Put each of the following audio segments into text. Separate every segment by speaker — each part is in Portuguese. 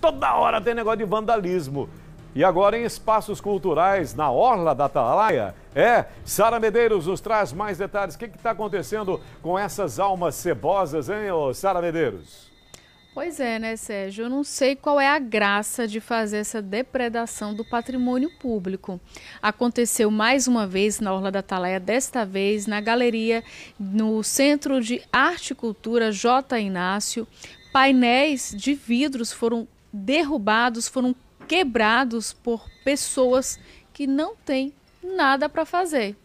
Speaker 1: Toda hora tem negócio de vandalismo. E agora em espaços culturais, na Orla da Atalaia, é, Sara Medeiros nos traz mais detalhes. O que está acontecendo com essas almas cebosas, hein, Sara Medeiros?
Speaker 2: Pois é, né, Sérgio? Eu não sei qual é a graça de fazer essa depredação do patrimônio público. Aconteceu mais uma vez na Orla da Atalaia, desta vez na galeria no Centro de Arte e Cultura J. Inácio. Painéis de vidros foram derrubados, foram quebrados por pessoas que não têm nada para fazer.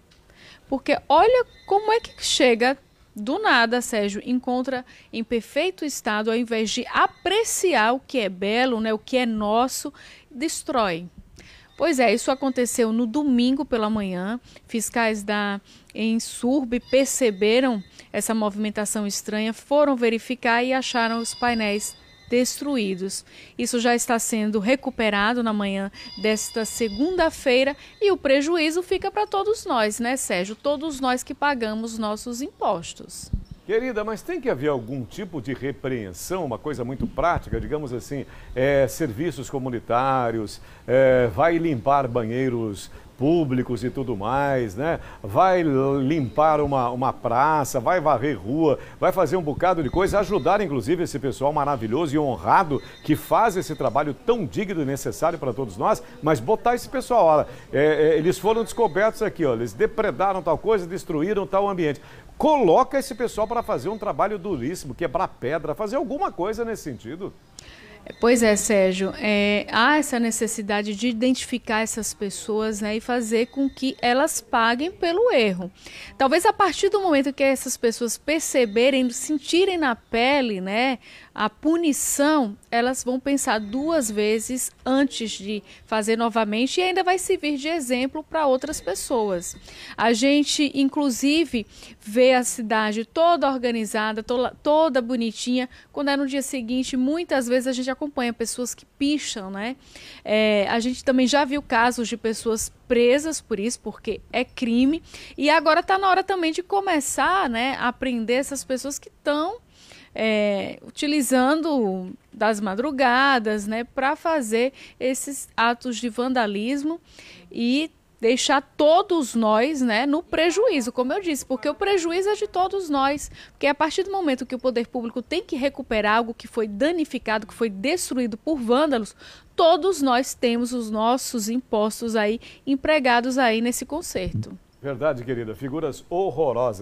Speaker 2: Porque olha como é que chega do nada, Sérgio encontra em perfeito estado, ao invés de apreciar o que é belo, né, o que é nosso, destrói. Pois é, isso aconteceu no domingo pela manhã. Fiscais da Ensurb perceberam essa movimentação estranha, foram verificar e acharam os painéis destruídos. Isso já está sendo recuperado na manhã desta segunda-feira e o prejuízo fica para todos nós, né, Sérgio? Todos nós que pagamos nossos impostos.
Speaker 1: Querida, mas tem que haver algum tipo de repreensão, uma coisa muito prática, digamos assim, é, serviços comunitários, é, vai limpar banheiros públicos e tudo mais, né? Vai limpar uma, uma praça, vai varrer rua, vai fazer um bocado de coisa, ajudar inclusive esse pessoal maravilhoso e honrado que faz esse trabalho tão digno e necessário para todos nós, mas botar esse pessoal, olha, é, é, eles foram descobertos aqui, olha, eles depredaram tal coisa, destruíram tal ambiente coloca esse pessoal para fazer um trabalho duríssimo, quebrar pedra, fazer alguma coisa nesse sentido.
Speaker 2: Pois é, Sérgio. É, há essa necessidade de identificar essas pessoas né, e fazer com que elas paguem pelo erro. Talvez a partir do momento que essas pessoas perceberem, sentirem na pele né, a punição, elas vão pensar duas vezes antes de fazer novamente e ainda vai servir de exemplo para outras pessoas. A gente, inclusive, vê a cidade toda organizada, toda, toda bonitinha, quando é no dia seguinte, muitas vezes a gente acompanha, pessoas que picham, né? É, a gente também já viu casos de pessoas presas por isso, porque é crime. E agora está na hora também de começar né, a prender essas pessoas que estão é, utilizando das madrugadas né, para fazer esses atos de vandalismo e deixar todos nós né, no prejuízo, como eu disse, porque o prejuízo é de todos nós. Porque a partir do momento que o poder público tem que recuperar algo que foi danificado, que foi destruído por vândalos, todos nós temos os nossos impostos aí empregados aí nesse conserto.
Speaker 1: Verdade, querida. Figuras horrorosas.